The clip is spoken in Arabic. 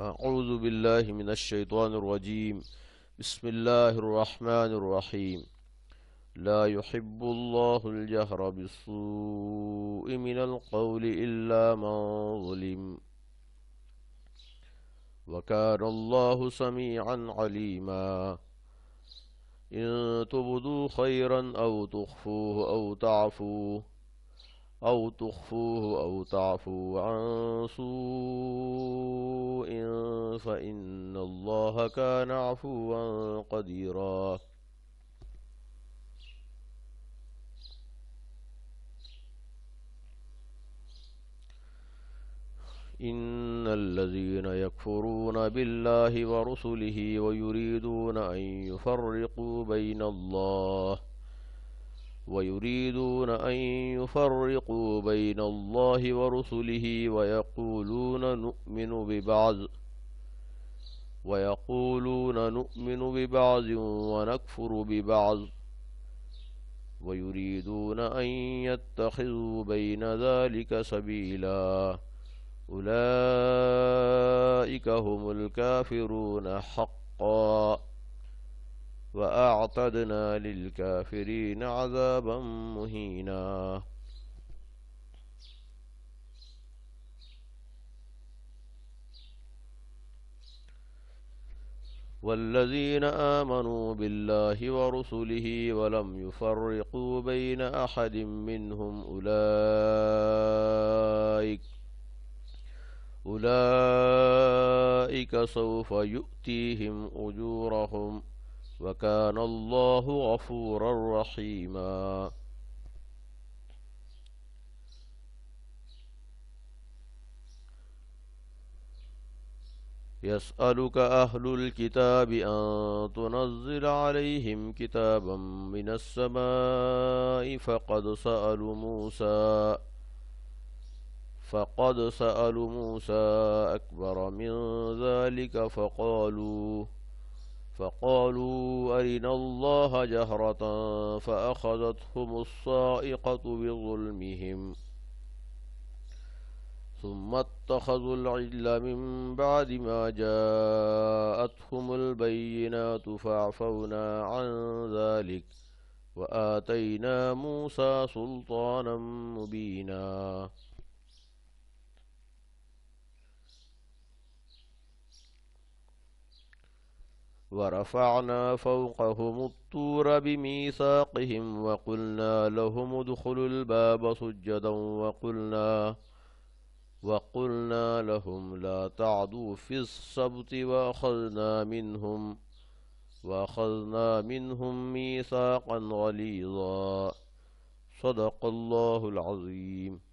أعوذ بالله من الشيطان الرجيم بسم الله الرحمن الرحيم لا يحب الله الجهر بالسوء من القول إلا من ظلم وكان الله سميعا عليما إن تبدوا خيرا أو تخفوه أو تعفوه أو تخفوه أو تعفو عن سوء فإن الله كان عفوا قديرا إن الذين يكفرون بالله ورسله ويريدون أن يفرقوا بين الله ويريدون أن يفرقوا بين الله ورسله ويقولون نؤمن ببعض ويقولون نؤمن ببعض ونكفر ببعض ويريدون أن يتخذوا بين ذلك سبيلا أولئك هم الكافرون حقا وأعتدنا للكافرين عذابا مهينا والذين آمنوا بالله ورسله ولم يفرقوا بين أحد منهم أولئك أولئك سوف يؤتيهم أجورهم وكان الله غفورا رحيما يسألك أهل الكتاب أن تنزل عليهم كتابا من السماء فقد سألوا موسى فقد سألوا موسى أكبر من ذلك فقالوا فقالوا أرنا الله جهرة فأخذتهم الصائقة بظلمهم ثم اتخذوا العجل من بعد ما جاءتهم البينات فاعفونا عن ذلك وآتينا موسى سلطانا مبينا ورفعنا فوقهم الطور بميثاقهم وقلنا لهم ادخلوا الباب سجدا وقلنا وقلنا لهم لا تعدوا في السبت وأخذنا منهم وأخذنا منهم ميثاقا غليظا صدق الله العظيم